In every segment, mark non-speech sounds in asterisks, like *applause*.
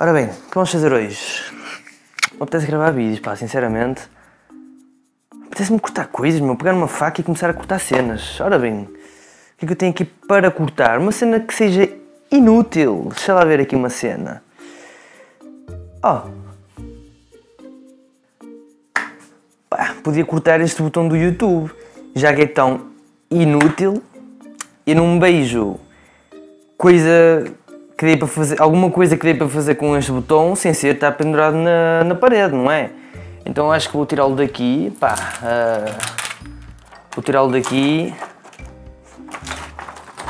Ora bem, o que vamos fazer hoje? Me apetece gravar vídeos, pá, sinceramente. Apetece-me cortar coisas, meu, pegar uma faca e começar a cortar cenas. Ora bem, o que é que eu tenho aqui para cortar? Uma cena que seja inútil. Deixa lá ver aqui uma cena. Oh, Pá, podia cortar este botão do YouTube, já que é tão inútil. E num beijo, coisa Queria para fazer, alguma coisa que para fazer com este botão sem ser estar pendurado na, na parede, não é? Então acho que vou tirá-lo daqui, pá, uh, vou tirá-lo daqui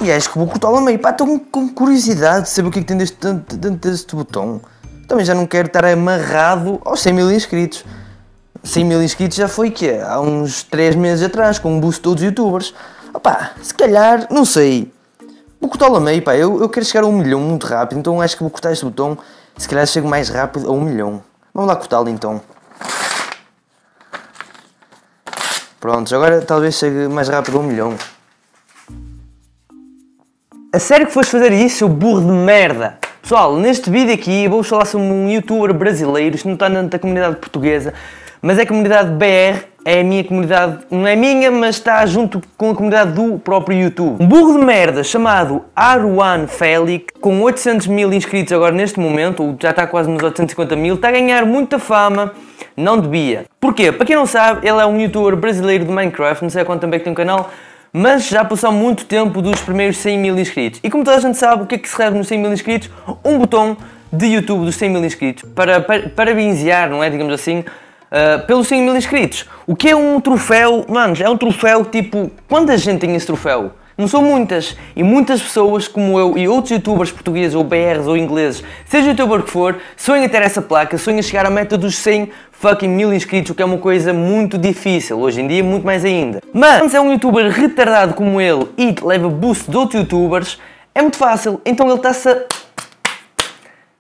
e acho que vou cortá-lo a meio. Pá, estou com curiosidade de saber o que é que tem deste, dentro, deste botão. Também já não quero estar amarrado aos 100 mil inscritos. 100 mil inscritos já foi que é? há uns 3 meses atrás, com um boost de todos os youtubers. Opá, se calhar, não sei, Vou cortá-lo a meio, pá. Eu, eu quero chegar a um milhão muito rápido, então acho que vou cortar este botão. Se calhar chego mais rápido a um milhão. Vamos lá cortá-lo então. Prontos, agora talvez chegue mais rápido a um milhão. A sério que foste fazer isso, seu burro de merda? Pessoal, neste vídeo aqui vou falar sobre um youtuber brasileiro, isto não está na, na comunidade portuguesa, mas é comunidade BR é a minha comunidade, não é minha, mas está junto com a comunidade do próprio YouTube. Um burro de merda chamado Arwan Félix, com 800 mil inscritos agora neste momento, ou já está quase nos 850 mil, está a ganhar muita fama, não devia. Porquê? Para quem não sabe, ele é um youtuber brasileiro de Minecraft, não sei há quanto também que tem um canal, mas já passou muito tempo dos primeiros 100 mil inscritos. E como toda a gente sabe, o que é que se recebe nos 100 mil inscritos? Um botão de YouTube dos 100 mil inscritos para, para parabenizar, não é? Digamos assim, uh, pelos 100 mil inscritos. O que é um troféu? Manos, é um troféu tipo. Quanta gente tem esse troféu? Não são muitas, e muitas pessoas como eu e outros youtubers portugueses ou BRs ou ingleses, seja youtuber que for, sonham ter essa placa, sonham chegar à meta dos 100 fucking mil inscritos, o que é uma coisa muito difícil, hoje em dia muito mais ainda. Mas se é um youtuber retardado como ele e leva boost de outros youtubers, é muito fácil, então ele está-se a...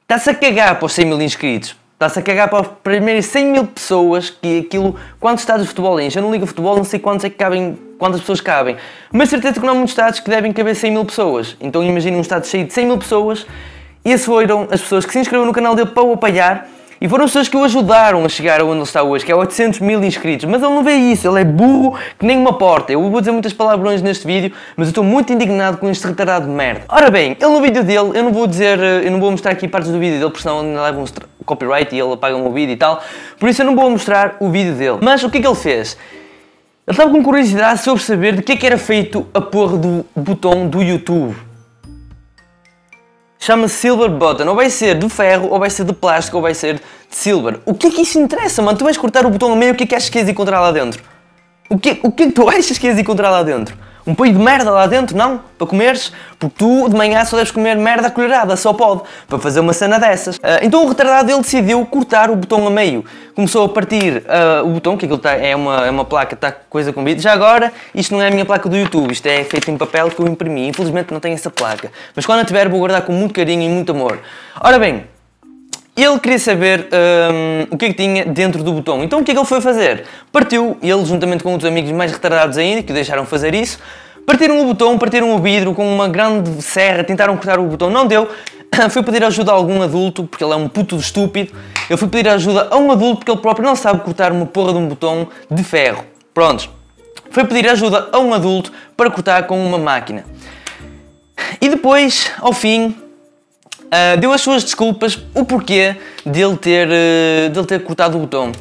está-se a cagar para os 100 mil inscritos. Está-se a cagar para as primeiras 100 mil pessoas que aquilo. Quantos estados de futebol enche? Eu não ligo futebol, não sei quantos é que cabem, quantas pessoas cabem. Mas certeza que não há muitos estados que devem caber 100 mil pessoas. Então imaginem um estado cheio de 100 mil pessoas. E essas foram as pessoas que se inscreveram no canal dele para o apoiar e foram pessoas que o ajudaram a chegar onde ele está hoje, que é 800 mil inscritos. Mas ele não vê isso, ele é burro que nem uma porta. Eu vou dizer muitas palavrões neste vídeo, mas eu estou muito indignado com este retardado de merda. Ora bem, ele no vídeo dele, eu não vou dizer, eh, eu não vou mostrar aqui partes do vídeo dele, porque senão ele leva um copyright e ele apaga o meu vídeo e tal. Por isso eu não vou mostrar o vídeo dele. Mas o que é que ele fez? Ele estava com curiosidade sobre saber de que é que era feito a porra do botão do YouTube. Chama-se Silver Button. Ou vai ser de ferro, ou vai ser de plástico, ou vai ser de silver. O que é que isso interessa, mano? Tu vais cortar o botão a meio, o que é que achas que ias encontrar lá dentro? O que, o que é que tu *laughs* achas que ias encontrar lá dentro? um põe de merda lá dentro, não? Para comeres? Porque tu de manhã só deves comer merda colherada, só pode, para fazer uma cena dessas. Uh, então o retardado ele decidiu cortar o botão a meio. Começou a partir uh, o botão, que aquilo tá, é, uma, é uma placa, está coisa com vida Já agora, isto não é a minha placa do YouTube, isto é feito em papel que eu imprimi. Infelizmente não tenho essa placa. Mas quando a tiver, vou guardar com muito carinho e muito amor. Ora bem, ele queria saber um, o que é que tinha dentro do botão. Então o que é que ele foi fazer? Partiu, ele juntamente com outros amigos mais retardados ainda, que o deixaram fazer isso, partiram o botão, partiram o vidro com uma grande serra, tentaram cortar o botão, não deu. *coughs* Fui pedir ajuda a algum adulto, porque ele é um puto estúpido. Eu fui pedir ajuda a um adulto porque ele próprio não sabe cortar uma porra de um botão de ferro. Prontos. Foi pedir ajuda a um adulto para cortar com uma máquina. E depois, ao fim, uh, deu as suas desculpas, o porquê dele ter, uh, dele ter cortado o botão.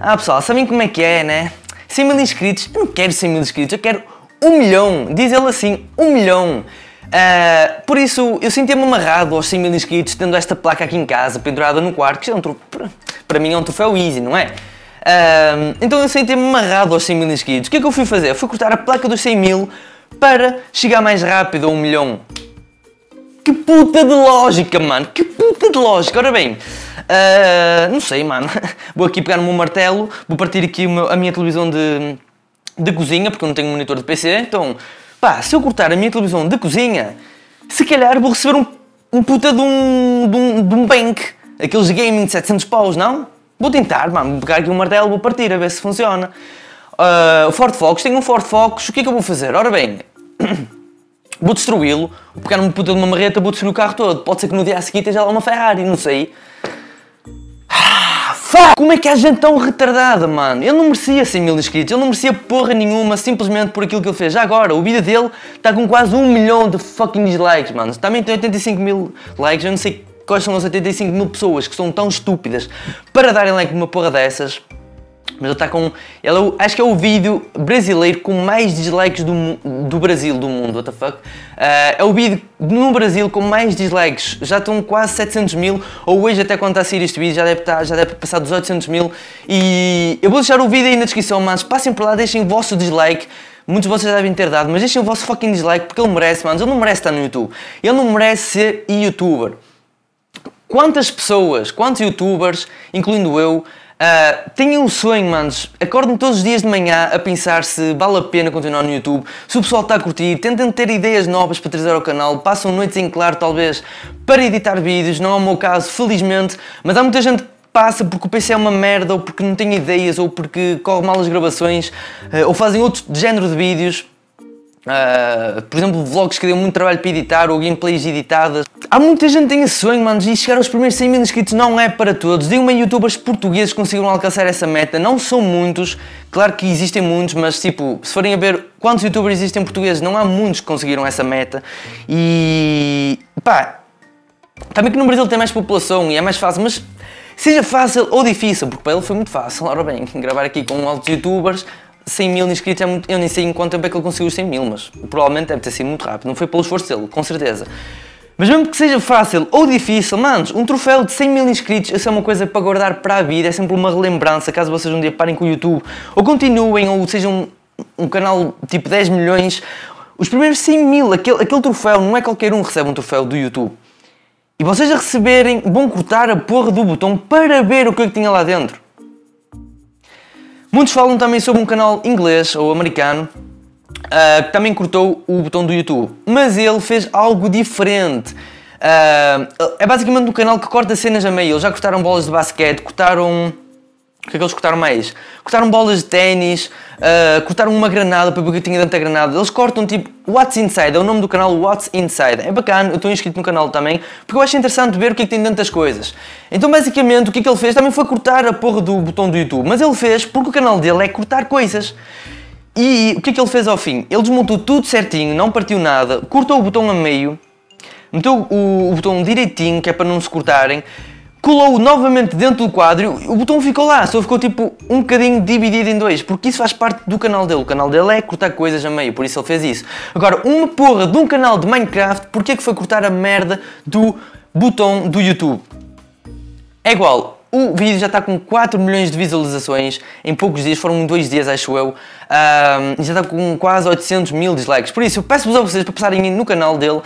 Ah pessoal, sabem como é que é, né? 100 mil inscritos, eu não quero 100 mil inscritos, eu quero um milhão, diz ele assim, um milhão. Uh, por isso, eu senti-me amarrado aos 100 mil inscritos, tendo esta placa aqui em casa, pendurada no quarto, que é um troféu, para mim é um troféu easy, não é? Uh, então eu senti-me amarrado aos 100 mil inscritos. O que é que eu fui fazer? Eu fui cortar a placa dos 100 mil para chegar mais rápido a um milhão que puta de lógica, mano. Que puta de lógica. Ora bem, uh, não sei, mano. *laughs* Vou aqui pegar o meu martelo, vou partir aqui a minha televisão de, de cozinha, porque eu não tenho monitor de PC. Então, pá, se eu cortar a minha televisão de cozinha, se calhar vou receber um, um puta de um, de um, de um bank. Aqueles gaming de 700 paus, não? Vou tentar, mano. Vou pegar aqui o martelo, vou partir, a ver se funciona. Uh, o Ford Focus, tenho um Ford Focus, o que é que eu vou fazer? Ora bem, vou destruí-lo, vou pegar uma puta de uma marreta, vou destruir o carro todo. Pode ser que no dia a seguir esteja lá uma Ferrari, não sei. Ah, fuck! Como é que há gente tão retardada, mano? Ele não merecia 100 mil inscritos, ele não merecia porra nenhuma simplesmente por aquilo que ele fez. Já agora, o vídeo dele está com quase um milhão de fucking dislikes, mano. Também tem 85 mil likes, eu não sei quais são as 85 mil pessoas que são tão estúpidas para darem like numa porra dessas. Mas ele está com. É acho que é o vídeo brasileiro com mais dislikes do, do Brasil, do mundo, what the fuck? Uh, é o vídeo no Brasil com mais dislikes. Já estão quase 700 mil, ou hoje, até quando está a sair este vídeo, já deve, estar, tá, já deve passar dos 800 mil. E eu vou deixar o vídeo aí na descrição, mas passem por lá, deixem o vosso dislike. Muitos de vocês devem ter dado, mas deixem o vosso fucking dislike porque ele merece, mano. Ele não merece estar no YouTube. Ele não merece ser youtuber. Quantas pessoas, quantos youtubers, incluindo eu, uh, têm um sonho, manos? Acordam todos os dias de manhã a pensar se vale a pena continuar no YouTube, se o pessoal está a curtir, tentam ter ideias novas para trazer ao canal, passam noites em claro, talvez, para editar vídeos, não é o meu caso, felizmente, mas há muita gente passa porque o PC é uma merda, ou porque não tem ideias, ou porque corre mal as gravações, ah, ou fazem outro género de vídeos. Uh, por exemplo, vlogs que deu muito trabalho para editar ou gameplays editadas. Há muita gente que tem esse sonho, mano e chegar aos primeiros 100 mil inscritos não é para todos. digo me youtubers portugueses que conseguiram alcançar essa meta. Não são muitos, claro que existem muitos, mas tipo, se forem a ver quantos youtubers existem portugueses, não há muitos que conseguiram essa meta. E pá, também que no Brasil tem mais população e é mais fácil, mas seja fácil ou difícil, porque para ele foi muito fácil, ora bem, *laughs* gravar aqui com altos youtubers, 100 mil inscritos é muito. Eu nem sei em quanto tempo é que ele conseguiu os 100 mil, mas provavelmente deve ter sido muito rápido. Não foi pelo esforço dele, com certeza. Mas mesmo que seja fácil ou difícil, manos, um troféu de 100 mil inscritos, isso é uma coisa para guardar para a vida, é sempre uma relembrança, caso vocês um dia parem com o YouTube, ou continuem, ou sejam um, um canal tipo 10 milhões, os primeiros 100 mil, aquele, aquele troféu, não é qualquer um que recebe um troféu do YouTube. E vocês a receberem, vão cortar a porra do botão para ver o que é que tinha lá dentro. Muitos falam também sobre um canal inglês ou americano uh, que também cortou o botão do YouTube, mas ele fez algo diferente. Uh, é basicamente um canal que corta cenas a meio. Eles já cortaram bolas de basquete, cortaram o que é que eles cortaram mais? Cortaram bolas de ténis, uh, cortaram uma granada, para porque que tinha tanta granada. Eles cortam tipo What's Inside, é o nome do canal What's Inside. É bacana, eu estou inscrito no canal também, porque eu acho interessante ver o que é que tem dentro das coisas. Então basicamente o que é que ele fez também foi cortar a porra do botão do YouTube, mas ele fez porque o canal dele é cortar coisas. E o que é que ele fez ao fim? Ele desmontou tudo certinho, não partiu nada, cortou o botão a meio, meteu o, o botão direitinho, que é para não se cortarem, colou-o novamente dentro do quadro, o botão ficou lá, só ficou tipo um bocadinho dividido em dois, porque isso faz parte do canal dele. O canal dele é cortar coisas a meio, por isso ele fez isso. Agora, uma porra de um canal de Minecraft, porque é que foi cortar a merda do botão do YouTube? É igual, o vídeo já está com 4 milhões de visualizações em poucos dias, foram dois dias acho eu, um, já está com quase 800 mil dislikes. Por isso, peço-vos a vocês para passarem no canal dele,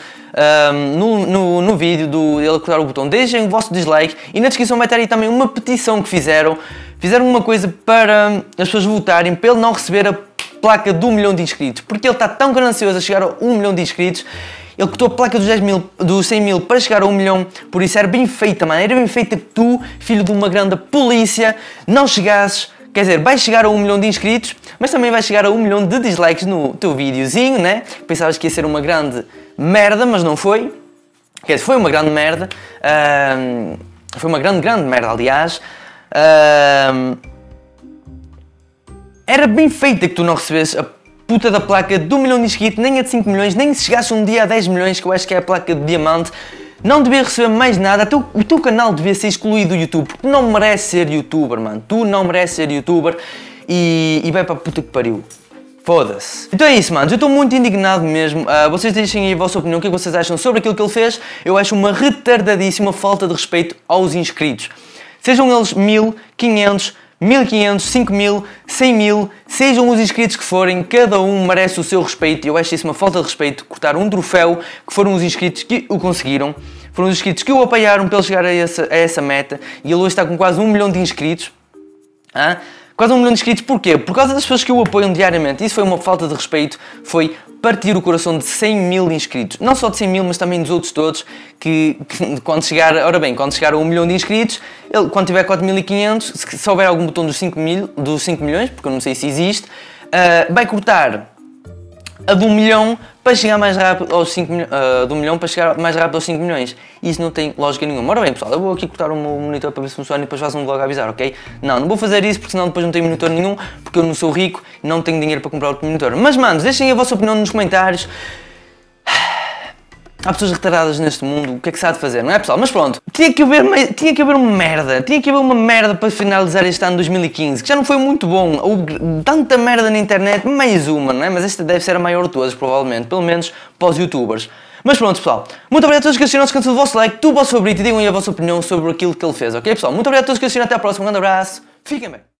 um, no, no, no, vídeo do, dele cortar o botão, deixem o vosso dislike e na descrição vai ter aí também uma petição que fizeram. Fizeram uma coisa para as pessoas votarem para ele não receber a placa do milhão de inscritos, porque ele está tão ganancioso a chegar a 1 milhão de inscritos ele cortou a placa dos, 10 mil, dos 100 mil para chegar a 1 milhão, por isso era bem feita, mano. Era bem feita que tu, filho de uma grande polícia, não chegasses. Quer dizer, vais chegar a 1 milhão de inscritos, mas também vais chegar a 1 milhão de dislikes no teu videozinho, né? Pensavas que ia ser uma grande merda, mas não foi. Quer dizer, foi uma grande merda. foi uma grande, grande merda, aliás. era bem feita que tu não recebes a puta da placa de 1 milhão de inscritos, nem a de 5 milhões, nem se chegasse um dia a 10 milhões, que eu acho que é a placa de diamante, não devia receber mais nada, teu, o teu canal devia ser excluído do YouTube, porque não merece ser youtuber, mano. Tu não mereces ser youtuber e, e vai para a puta que pariu. Foda-se. Então é isso, mano Eu estou muito indignado mesmo. Uh, vocês deixem aí a vossa opinião, o que, é que vocês acham sobre aquilo que ele fez. Eu acho uma retardadíssima falta de respeito aos inscritos. Sejam eles mil, quinhentos 1500, 5000, 100 mil, sejam os inscritos que forem, cada um merece o seu respeito e eu acho isso uma falta de respeito cortar um troféu que foram os inscritos que o conseguiram, foram os inscritos que o apoiaram para ele chegar a essa, a essa meta e ele hoje está com quase um milhão de inscritos. Ah? Quase um milhão de inscritos, porquê? Por causa das pessoas que o apoiam diariamente. Isso foi uma falta de respeito, foi partir o coração de 100 mil inscritos. Não só de 100 mil, mas também dos outros todos, que, que quando chegar, ora bem, quando chegar a 1 milhão de inscritos, ele, quando tiver 4.500, se, se houver algum botão dos 5, mil, dos 5 milhões, porque eu não sei se existe, uh, vai cortar a do milhão para chegar mais rápido aos 5 milhões, uh, do milhão para chegar mais rápido aos 5 milhões. isso não tem lógica nenhuma. Ora bem, pessoal, eu vou aqui cortar o meu monitor para ver se funciona e depois faço um vlog a avisar, ok? Não, não vou fazer isso porque senão depois não tenho monitor nenhum, porque eu não sou rico e não tenho dinheiro para comprar outro monitor. Mas, manos, deixem a vossa opinião nos comentários. Há pessoas retardadas neste mundo, o que é que se há de fazer, não é pessoal? Mas pronto, tinha que haver, uma, tinha que haver uma merda, tinha que haver uma merda para finalizar este ano 2015, que já não foi muito bom. Houve tanta merda na internet, mais uma, não é? Mas esta deve ser a maior de todas, provavelmente, pelo menos para os youtubers. Mas pronto, pessoal. Muito obrigado a todos que assistiram. Não se canso do vosso like, do vosso favorito e digam aí a vossa opinião sobre aquilo que ele fez, ok, pessoal? Muito obrigado a todos que assistiram. Até à próxima. Um grande abraço. Fiquem bem.